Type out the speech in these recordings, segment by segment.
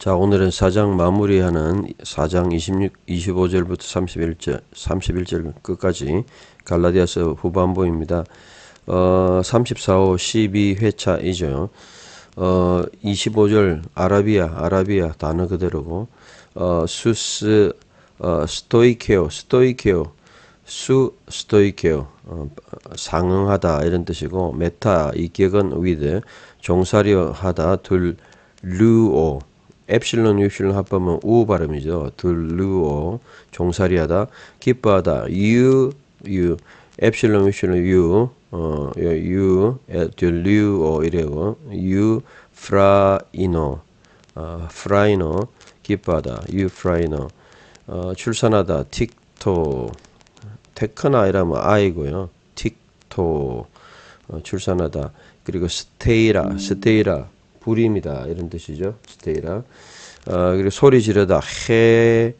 자, 오늘은 4장 마무리하는 4장 26, 25절부터 31절, 31절 끝까지 갈라디아서 후반부입니다. 어, 34호 12회차이죠. 어, 25절 아라비아, 아라비아 단어 그대로고, 어, 수스, 어, 스토이케오, 스토이케오, 수, 스토이케오, 어, 상응하다 이런 뜻이고, 메타, 이 격은 위드, 종사료 하다, 둘, 루오, 엡실론 윕실론 합하면 우 발음이죠. 들루어 종살이하다 기뻐하다 유유 엡실론 윕실론 유 어, 예, 유, 들루오 이래요. 유 프라이노 어, 아, 프라이노 기뻐하다 유 프라이노 어, 출산하다 틱토 테큰 아이라면 아이고요. 틱토 어, 출산하다 그리고 스테이라 스테이라 불입니다 이런 뜻이죠. 스테이라. 어, 그리고 소리 지르다 헤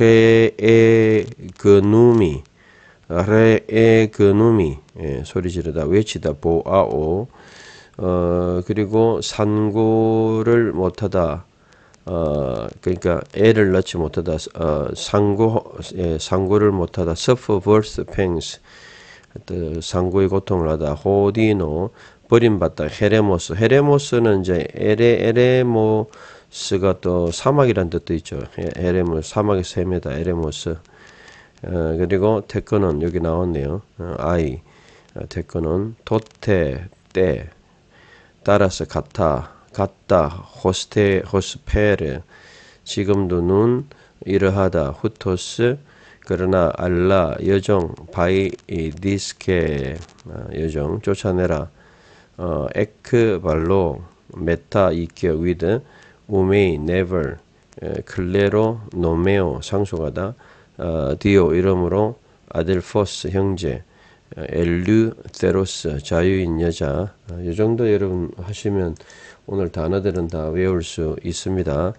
헤에 그누미 레에 아, 그누미 예, 소리 지르다 외치다 보아오 어, 그리고 산고를 못하다 어, 그러니까 애를 낳지 못하다 어, 상고 예, 상고를 못하다 suffer birth p a n s 상고의 고통을 하다 호디노 버림받다 헤레모스 헤레모스는 이제 에레 에레모스가 또 사막이란 뜻도 있죠 예, 에레모 스 사막에서 헤매다 헤레모스 어, 그리고 테크는 여기 나왔네요 어, 아이 어, 테크는 도테 때 따라서 같아 같다 호스테 호스페르 지금도 눈 이러하다 후토스 그러나 알라 여정 바이 디스케 어, 여정 쫓아내라 어, 에크발로 메타 이케어 위드 오메이 네벌 클레로 노메오 상속하다 어, 디오 이름으로 아델포스 형제 엘류 테로스 자유인 여자 이 어, 정도 여러분 하시면 오늘 단어들은 다 외울 수 있습니다.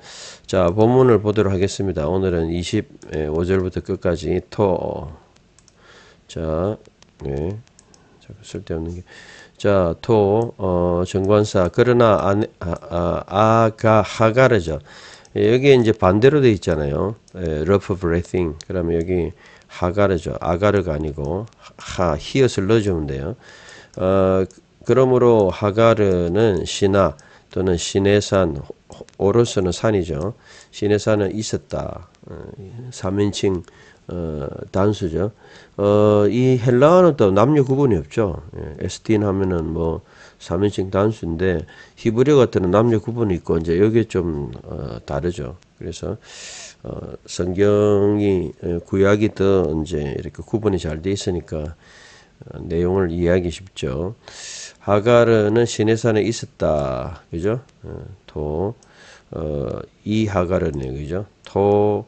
자 본문을 보도록 하겠습니다. 오늘은 25절부터 끝까지 토. 자, 네. 쓸데없는 게 자, 토, 어, 정관사. 그러나, 아, 아, 아, 가, 하가르죠. 여기에 이제 반대로 돼 있잖아요. 에, 예, rough breathing. 그러면 여기 하가르죠. 아가르가 아니고, 하, 히읗을 넣어주면 돼요. 어, 그러므로 하가르는 신하 또는 신해산, 오로서는 산이죠. 신해산은 있었다. 어, 3인칭 어, 단수죠. 어, 이 헬라어는 또 남녀 구분이 없죠. 예, 에스틴 하면은 뭐 3인칭 단수인데 히브리어 같은 남녀 구분이 있고 이제 여기에 좀 어, 다르죠. 그래서 어, 성경이 어, 구약이 더 이제 이렇게 구분이 잘 돼 있으니까 어, 내용을 이해하기 쉽죠. 하가르는 시내산에 있었다. 그죠? 어, 토, 어, 이 하가르네요. 그죠? 토,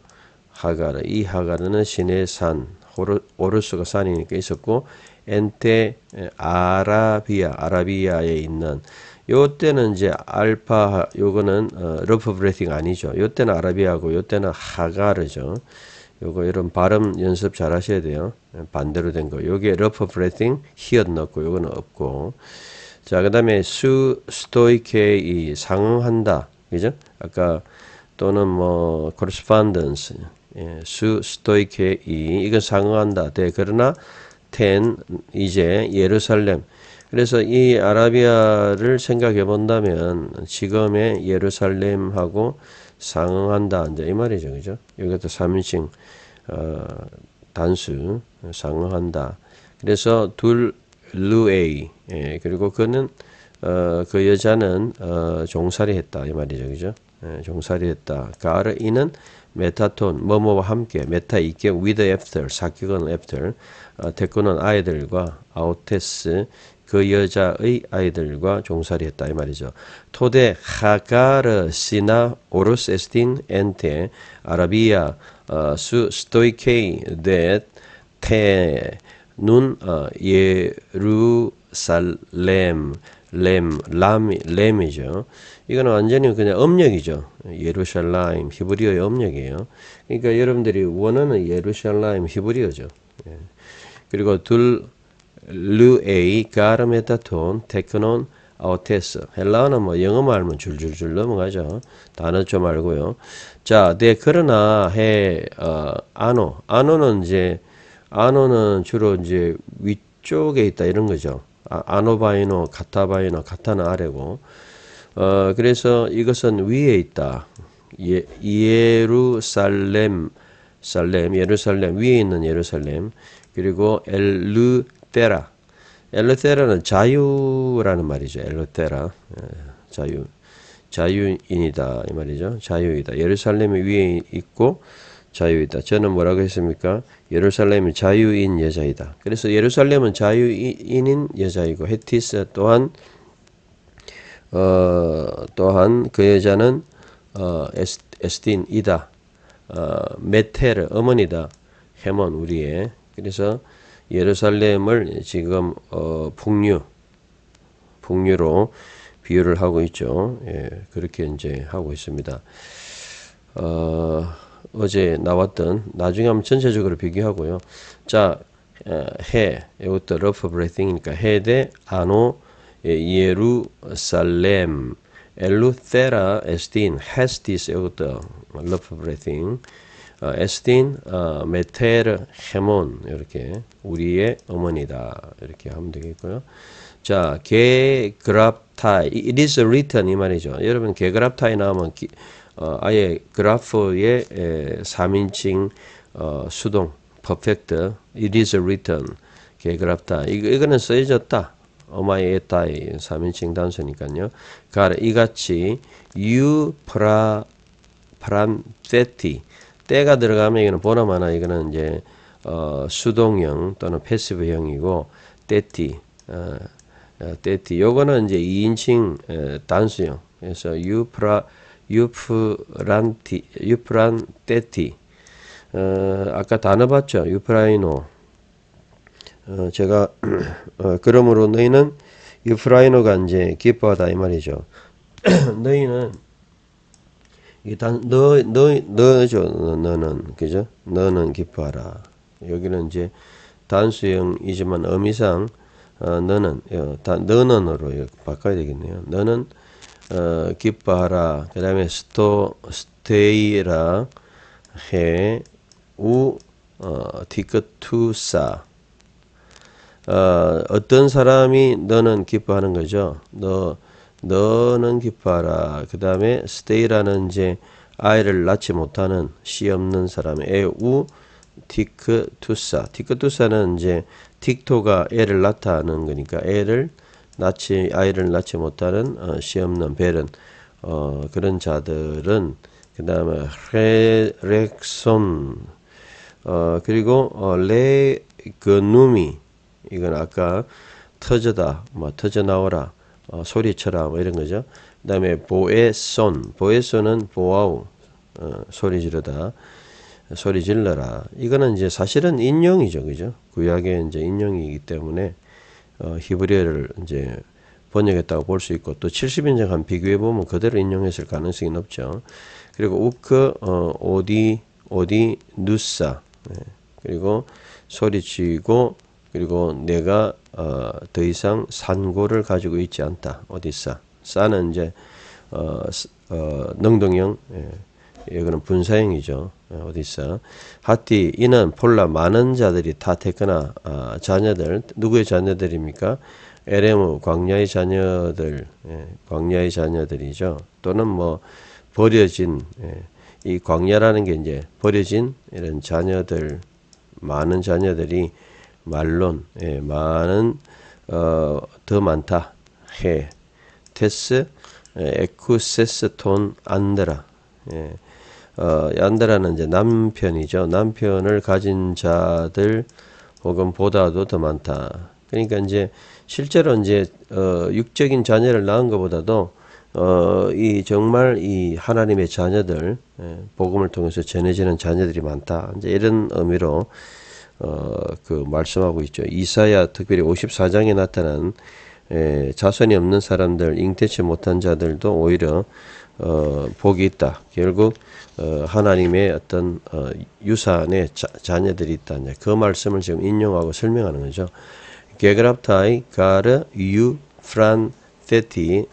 하가르. 이 하가르는 시내 산, 호르, 오르스가 산이니까 있었고, 엔테 아라비아, 아라비아에 있는 요때는 이제 알파 요거는 어, 러프 브레싱 아니죠. 요때는 아라비아고 요때는 하가르죠. 요거 이런 발음 연습 잘 하셔야 돼요. 예, 반대로 된 거. 요게 러프 브레싱 히엇 넣고 요거는 없고. 자, 그다음에 수 스토이케 이 상응한다. 그죠? 아까 또는 뭐 correspondence 예, 수 스토이케 이 이건 상응한다. 대 네, 그러나 텐 이제 예루살렘. 그래서 이 아라비아를 생각해 본다면 지금의 예루살렘하고 상응한다. 이제 이 말이죠. 그죠? 여기도 3인칭 어, 단수 상응한다. 그래서 둘 루에이 예, 그리고 그는 어, 그 여자는 어, 종살이 했다 이 말이죠 그죠 예, 종살이 했다 가르이는 메타톤 뭐뭐와 함께 메타 있게 with after 사격은 after 어, 대꾸는 아이들과 아우테스 그 여자의 아이들과 종살이 했다 이 말이죠. 토데 하가르 시나 오르스 에스틴 엔테 아라비아 어, 수 스토이케이 데테 눈 어, 예루살렘 램, 람, 램이죠. 이거는 완전히 그냥 음력이죠. 예루살임 히브리어의 음력이에요. 그러니까 여러분들이 원어는 예루살임 히브리어죠. 예. 그리고 둘, 루에이 가르메타톤, 테크논, 아우테스. 헬라어는 뭐영어말 알면 줄줄줄 넘어가죠. 단어 좀 알고요. 자, 네, 그러나 해, 어, 아노. 아노는 이제, 아노는 주로 이제 위쪽에 있다 이런 거죠. 아, 아노바이노, 가타바이노, 가타는 아래고 어, 그래서 이것은 위에 있다. 예, 예루살렘, 살렘, 예루살렘 위에 있는 예루살렘 그리고 엘르테라, 엘르테라는 자유라는 말이죠. 엘르테라, 예, 자유, 자유인이다 이 말이죠. 자유이다. 예루살렘이 위에 있고 자유이다. 저는 뭐라고 했습니까? 예루살렘이 자유인 여자이다. 그래서 예루살렘은 자유인인 여자이고 헤티스 또한 어, 또한 그 여자는 어, 에스, 에스틴이다. 어, 메테르 어머니다. 헤몬 우리의 그래서 예루살렘을 지금 어, 북류 북류로 비유를 하고 있죠. 예, 그렇게 이제 하고 있습니다. 어, 어제 나왔던 나중에 한번 전체적으로 비교하고요. 자, 해 이것도 러프 브레이팅이니까 헤데 아노 예루살렘 엘루테라 에스틴 헤스티스 이것도 러프 브레이팅 에스틴 메테르 헤몬 이렇게 우리의 어머니다 이렇게 하면 되겠고요. 자, 게그랍타이 it is written 이 말이죠. 여러분 게그랍타이 나오면 기, 어, 아예 그래프의 에, 3인칭 어, 수동 perfect it is written 개그랍다 이거, 이거는 써여졌다 어마이에타이 3인칭 단수니까요 이같이 유 프라 프란페티 때가 들어가면 이거는 보나마나 이거는 이제 어, 수동형 또는 패시브형이고 때티 어, 어 티 요거는 이제 2인칭 에, 단수형 그래서 유 프라 유프란티, 유프란테티. 어, 아까 단어 봤죠? 유프라이노. 어, 제가 어, 그러므로 너희는 유프라이노가 이제 기뻐하다 이 말이죠. 너희는 이단너 너 너죠 너는 그죠? 너는 기뻐하라. 여기는 이제 단수형이지만 의미상 어, 너는 어, 다 너는으로 바꿔야 되겠네요. 너는 어, 기뻐하라. 그 다음에 스토 스테이라 해우 어, 디크투사 어, 어떤 사람이 너는 기뻐하는 거죠. 너 너는 기뻐하라. 그 다음에 스테이라는 이제 아이를 낳지 못하는 시 없는 사람 에우 티크투사티크투사는 이제 틱토가 애를 낳다는 하 거니까 애를 낳지 아이를 낳지 못하는 어, 시 없는 배른 어, 그런 자들은 그 다음에 레렉손 어, 그리고 어, 레그누미 이건 아까 터져다 뭐 터져 나오라 어, 소리쳐라 뭐 이런 거죠. 그 다음에 보에손 보에손은 보아우 어, 소리 지르다 소리 질러라 이거는 이제 사실은 인용이죠 그죠 구약의 이제 인용이기 때문에 어, 히브리어를 이제 번역했다고 볼 수 있고 또 70인제간 비교해 보면 그대로 인용했을 가능성이 높죠. 그리고 우크 어, 오디 오디 누사 네. 그리고 소리치고 그리고 내가 어, 더 이상 산고를 가지고 있지 않다. 어디사 싸는 이제 어, 어, 능동형 예. 이거는 예, 분사형이죠. 예, 어디 있어? 하띠 이는 폴라 많은 자들이 다 태거나 아, 자녀들 누구의 자녀들입니까? 에레무 광야의 자녀들 예, 광야의 자녀들이죠. 또는 뭐 버려진 예, 이 광야라는 게 이제 버려진 이런 자녀들 많은 자녀들이 말론 예, 많은 어, 더 많다 해 테스 예, 에쿠세스톤 안드라 예. 어, 얀다라는 이제 남편이죠. 남편을 가진 자들 혹은 보다도 더 많다. 그러니까 이제 실제로 이제 어, 육적인 자녀를 낳은 것보다도 어, 이 정말 이 하나님의 자녀들 예, 복음을 통해서 전해지는 자녀들이 많다. 이제 이런 의미로 어, 그 말씀하고 있죠. 이사야 특별히 54장에 나타난 예, 자손이 없는 사람들, 잉태치 못한 자들도 오히려 어, 복이 있다. 결국 어, 하나님의 어떤 어, 유산의 자, 녀들이 있다. 그 말씀을 지금 인용하고 설명하는 거죠. 게그랍타이 가르 유 프란테티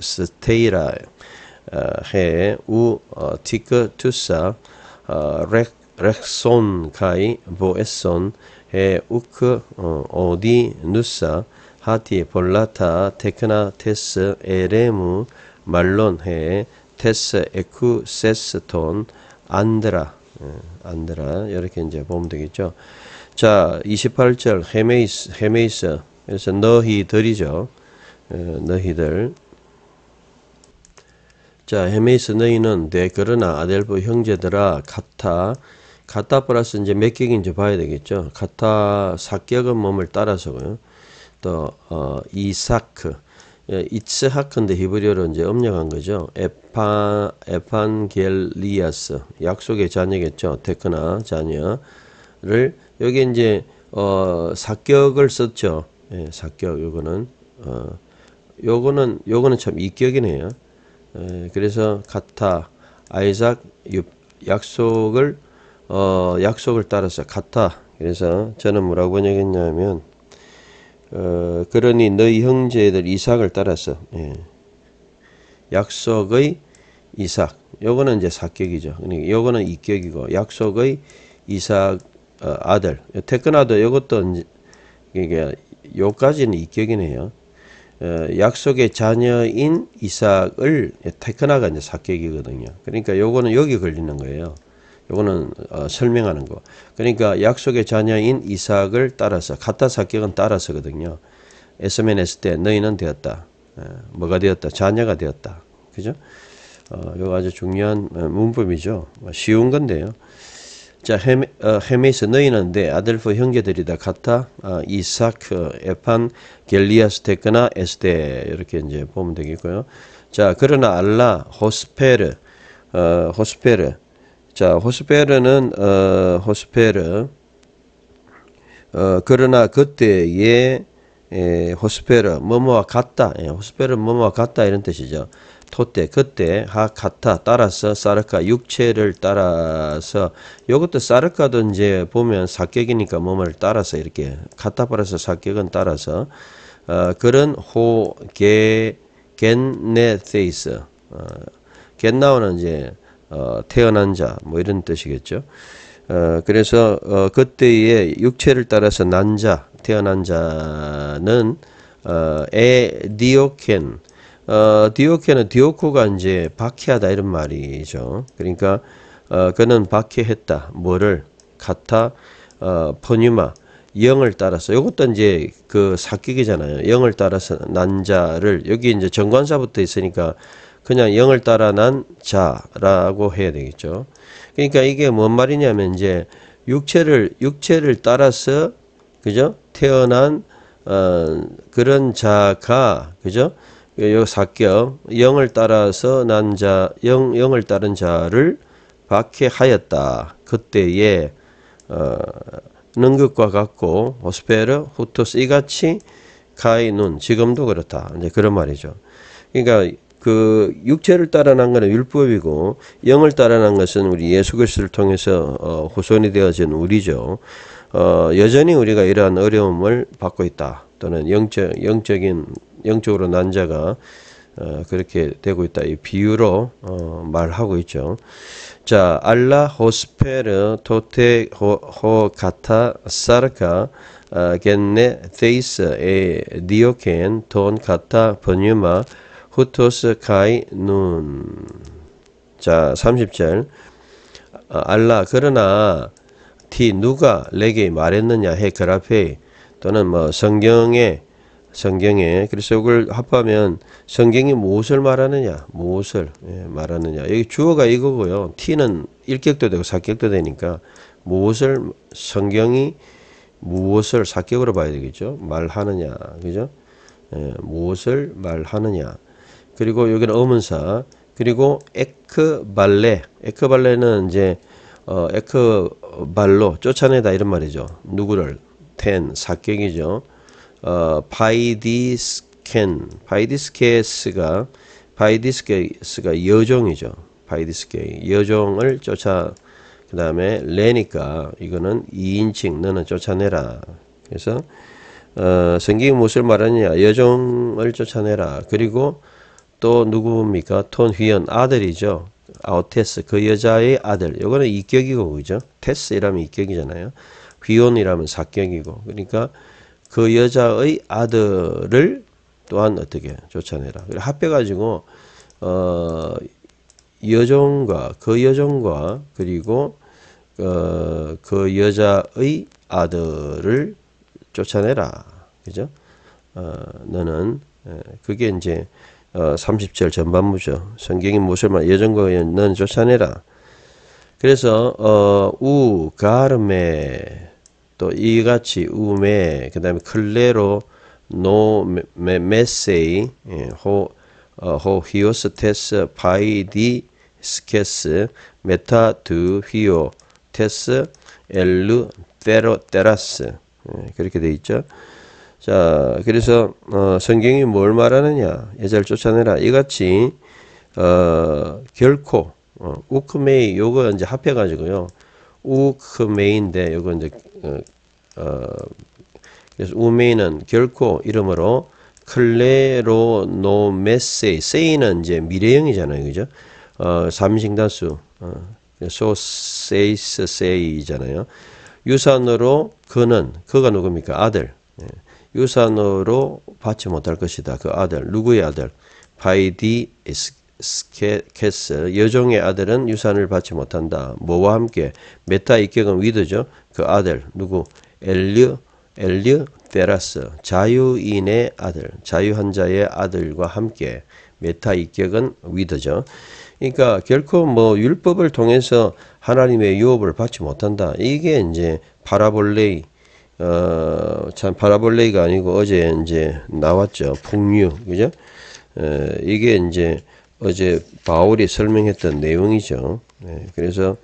스테이라 어, 해에 우 어, 티크 투사 어, 렉 렉손 가이 보에손 해 우크 오디 누사 하티 볼라타 테크나 테스 에레무 말론해, 테스, 에쿠, 세스톤, 안드라, 예, 안드라 이렇게 이제 보면 되겠죠. 자, 28절 헤메이스, 헤메이스. 그래서 너희들이죠. 예, 너희들. 자, 헤메이스 너희는 내 네, 그러나 아델보 형제들아 카타 카타 플러스 이제 몇 격인지 봐야 되겠죠. 카타 사격은 몸을 따라서고요. 또 어, 이사크 이츠하크인데 예, 히브리어로 이제 음력한 거죠. 에파 에판겔리아스 약속의 자녀겠죠. 테크나 자녀를 여기 이제 어, 사격을 썼죠. 예, 사격 요거는 어, 요거는 요거는 참 이격이네요. 예, 그래서 가타 아이삭 유, 약속을 어, 약속을 따라서 가타 그래서 저는 뭐라고 번역했냐면 어, 그러니 너희 형제들 이삭을 따라서 예. 약속의 이삭 요거는 이제 사격이죠 그러니까 요거는 이격이고 약속의 이삭 어, 아들 테크나도 요것도 이제 이게 그러니까 요까지는 이격이네요 어, 약속의 자녀인 이삭을 예, 테크나가 이제 사격이거든요 그러니까 요거는 여기 걸리는 거예요 요거는 어, 설명하는 거. 그러니까 약속의 자녀인 이삭을 따라서 갖타 사격은 따라서거든요. 에스맨했스때 너희는 되었다. 에, 어, 뭐가 되었다? 자녀가 되었다. 그죠? 어, 요거 아주 중요한 어, 문법이죠. 뭐 쉬운 건데요. 자 헤메, 어, 헤메이스 너희는 내아들프 형제들이다 같타 어, 이삭크 어, 에판 겔리아스 테크나 에스테 이렇게 이제 보면 되겠고요. 자 그러나 알라 호스페르 어, 호스페르 자, 호스페르는 어, 호스페르 어, 그러나 그때에 예, 호스페르 뭐뭐와 같다. 예, 호스페르 뭐뭐와 같다 이런 뜻이죠. 토때 그때 하 같아 따라서 사르카 육체를 따라서 요것도 사르카도 이제 보면 사격이니까 몸을 따라서 이렇게 같아 플라서 사격은 따라서 어, 그런 호게 겐네테이스 어, 겐나오는 이제 어, 태어난 자, 뭐 이런 뜻이겠죠. 어, 그래서 어, 그때의 육체를 따라서 난 자, 태어난 자는 어, 에 디오켄, 어, 디오켄은 디오코가 이제 박해하다 이런 말이죠. 그러니까 어, 그는 박해했다. 뭐를 같아 어, 포뉴마 영을 따라서 이것도 이제 그 사격이잖아요. 영을 따라서 난자를 여기 이제 정관사부터 있으니까 그냥 영을 따라 난 자라고 해야 되겠죠. 그러니까 이게 뭔 말이냐면 이제 육체를 육체를 따라서 그죠? 태어난 어, 그런 자가 그죠? 요 사격 영을 따라서 난 자, 영 영을 따른 자를 박해하였다. 그때에 어, 능극과 같고 오스페르 후토스 이같이 가이눈 지금도 그렇다. 이제 그런 말이죠. 그러니까 그 육체를 따라난 것은 율법이고 영을 따라난 것은 우리 예수 그리스도를 통해서 어, 후손이 되어진 우리죠. 어, 여전히 우리가 이러한 어려움을 받고 있다. 또는 영적 영적인 영적으로 난자가 어, 그렇게 되고 있다. 이 비유로 어, 말하고 있죠. 자, 알라 호스페르 토테 호 가타 사르카 어, 겐네 테이스 에 디오켄 돈 가타 버뉴마 후토스 카이 눈. 자, 30절. 어, 알라 그러나 티 누가 내게 말했느냐 해 그라페 또는 뭐 성경에 성경에 그래서 이걸 합하면 성경이 무엇을 말하느냐 무엇을 예, 말하느냐 여기 주어가 이거고요 티는 일격도 되고 사격도 되니까 무엇을 성경이 무엇을 사격으로 봐야 되겠죠 말하느냐 그죠 예, 무엇을 말하느냐 그리고 여기는 어문사 그리고 에크발레 에크발레는 이제 어, 에크발로 쫓아내다 이런 말이죠 누구를 텐 사격이죠 어, 바이디스켄 바이디스케스가 바이디스케스가 여종이죠 바이디스케 여종을 쫓아 그 다음에 레니까 이거는 2인칭 너는 쫓아내라 그래서 어, 성경이 무엇을 말하느냐 여종을 쫓아내라 그리고 또 누구입니까? 톤 휘연 아들이죠. 아우테스 그 여자의 아들. 요거는 이격이고 그죠? 테스이라면 이격이잖아요. 휘온이라면 사격이고 그러니까 그 여자의 아들을 또한 어떻게 쫓아내라. 합해가지고 어, 여종과 그 여종과 그리고 어, 그 여자의 아들을 쫓아내라. 그죠? 어, 너는 그게 이제 어, 30절 전반부죠. 성경이 무엇을 말 예전과 는 쫓아내라. 그래서 어, 우, 가르메 또 이같이 우메 그 다음에 클레로 노 메, 메세이 예, 호, 어, 호 히오스테스 파이디 스케스 메타 두 히오 테스 엘루 테로 테라스 예, 그렇게 돼 있죠. 자, 그래서 어, 성경이 뭘 말하느냐? 여자를 쫓아내라. 이같이 어, 결코 어, 우크메이 요거 이제 합해 가지고요. 우크메인데 요거 이제 어, 어, 그래서 우메이는 결코 이름으로 클레로노메세이 세이는 이제 미래형이잖아요. 그죠? 어, 삼식 다수 어, 소세이스 세이잖아요. 유산으로 그는 그가 누굽니까? 아들. 예. 유산으로 받지 못할 것이다. 그 아들 누구의 아들? 바이디 에스케스 여종의 아들은 유산을 받지 못한다. 뭐와 함께 메타 이격은 위드죠. 그 아들 누구? 엘류 엘류 페라스 자유인의 아들 자유한 자의 아들과 함께 메타 이격은 위드죠. 그러니까 결코 뭐 율법을 통해서 하나님의 유업을 받지 못한다. 이게 이제 파라볼레이 어참 파라볼레이가 아니고 어제 이제 나왔죠 풍류 그죠? 어, 이게 이제 어제 바울이 설명했던 내용이죠. 네, 그래서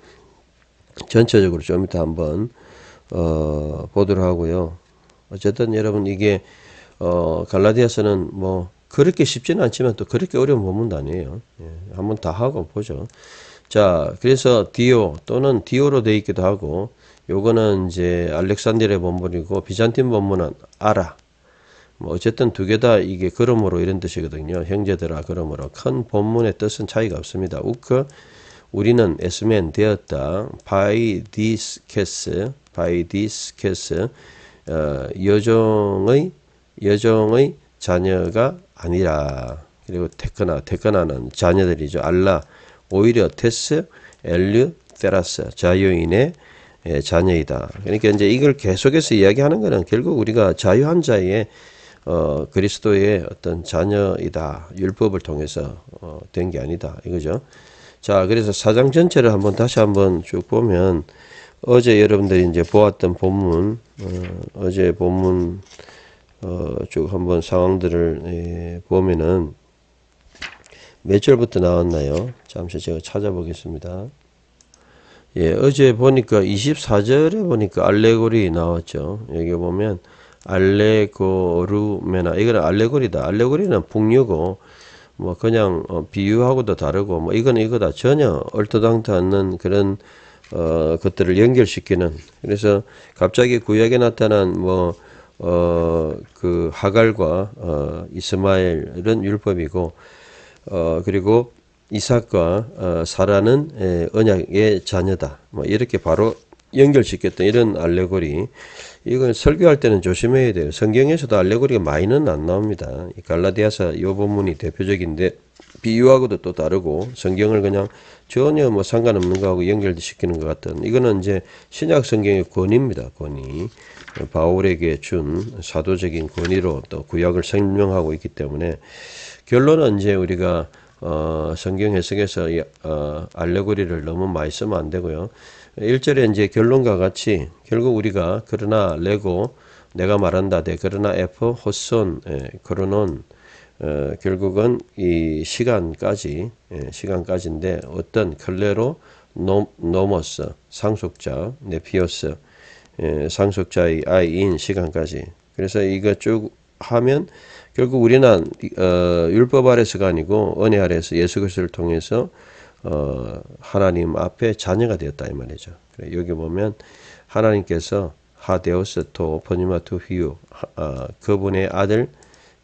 전체적으로 좀 이따 한번 어, 보도록 하고요. 어쨌든 여러분 이게 어, 갈라디아서는 뭐 그렇게 쉽지는 않지만 또 그렇게 어려운 본문도 아니에요. 예, 한번 다 하고 보죠. 자, 그래서 디오 또는 디오로 돼 있기도 하고 요거는 이제 알렉산드리아 본문이고 비잔틴 본문은 아라. 뭐 어쨌든 두 개 다 이게 그러므로 이런 뜻이거든요. 형제들아 그러므로 큰 본문의 뜻은 차이가 없습니다. 우크 우리는 에스맨 되었다. by this case, by this case 어, 여종의 여종의 자녀가 아니라 그리고 테크나 테크나는 자녀들이죠. 알라 오히려 테스 엘류 테라스 자유인의 자녀이다. 예, 그러니까 이제 이걸 계속해서 이야기하는 것은 결국 우리가 자유한 자의 어, 그리스도의 어떤 자녀이다. 율법을 통해서 어, 된 게 아니다. 이거죠. 자, 그래서 사장 전체를 한번 다시 한번 쭉 보면 어제 여러분들이 이제 보았던 본문, 어, 제 본문 어, 쭉 한번 상황들을 예, 보면은 몇 절부터 나왔나요? 잠시 제가 찾아보겠습니다. 예, 어제 보니까 24절에 보니까 알레고리 나왔죠. 여기 보면 알레고르메나 이거는 알레고리다. 알레고리는 북유고 뭐 그냥 어, 비유하고도 다르고 뭐 이건 이거다 전혀 얼토당토 않는 그런 어, 것들을 연결시키는 그래서 갑자기 구약에 나타난 뭐 어, 그 하갈과 어, 이스마엘은 율법이고 어, 그리고 이삭과 어, 사라는 에, 언약의 자녀다. 뭐 이렇게 바로 연결시켰던 이런 알레고리 이건 설교할 때는 조심해야 돼요. 성경에서도 알레고리가 많이는 안 나옵니다. 갈라디아서 요 본문이 대표적인데 비유하고도 또 다르고 성경을 그냥 전혀 뭐 상관없는 거하고 연결시키는 것 같은 이거는 이제 신약 성경의 권위입니다. 권위 바울에게 준 사도적인 권위로 또 구약을 설명하고 있기 때문에 결론은 이제 우리가 어, 성경 해석에서 이, 어, 알레고리를 너무 많이 쓰면 안 되고요. 1절에 이제 결론과 같이 결국 우리가 그러나 레고 내가 말한다대 네, 그러나 에프 호손 예, 그러논 어, 결국은 이 시간까지 예, 시간까지인데 어떤 클레로노어스 상속자 네피오스 예, 상속자의 아이인 시간까지 그래서 이거 쭉 하면 결국 우리는 어, 율법 아래서가 아니고 은혜 아래서 예수 그리스도를 통해서 어, 하나님 앞에 자녀가 되었다 이 말이죠. 여기 보면 하나님께서 하데오스토 버니마토 휘유 어, 그분의 아들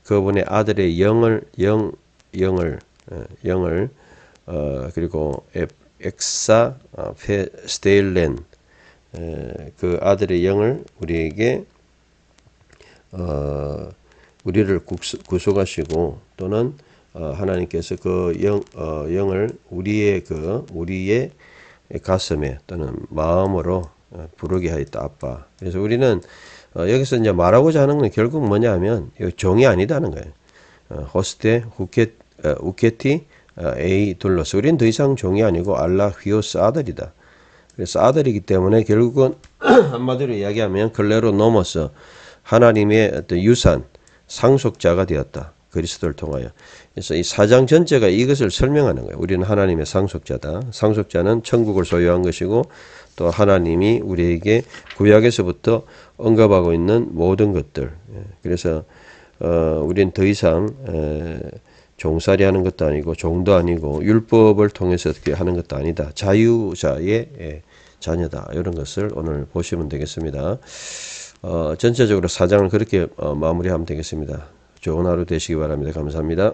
그분의 아들의 영을 영 영을 어, 영을 어, 그리고 엑사 어, 페 스테일렌 어, 그 아들의 영을 우리에게 어, 우리를 구속하시고 또는 어, 하나님께서 그 영, 어, 영을 우리의 그 우리의 가슴에 또는 마음으로 어, 부르게 하였다 아빠. 그래서 우리는 여기서 이제 말하고자 하는 건 결국 뭐냐면 종이 아니다는 거예요. 호스테 후케 우케티 에이 둘러스 우리는 더 이상 종이 아니고 알라 휘오스 아들이다. 그래서 아들이기 때문에 결국은 한마디로 이야기하면 클레로 넘어서 하나님의 어떤 유산 상속자가 되었다. 그리스도를 통하여. 그래서 이 사장 전체가 이것을 설명하는 거예요. 우리는 하나님의 상속자다. 상속자는 천국을 소유한 것이고 또 하나님이 우리에게 구약에서부터 언급하고 있는 모든 것들. 예, 그래서 어, 우리는 더 이상 에, 종살이 하는 것도 아니고 종도 아니고 율법을 통해서 어떻게 하는 것도 아니다. 자유자의 예, 자녀다. 이런 것을 오늘 보시면 되겠습니다. 어, 전체적으로 사장을 그렇게 어, 마무리하면 되겠습니다. 좋은 하루 되시기 바랍니다. 감사합니다.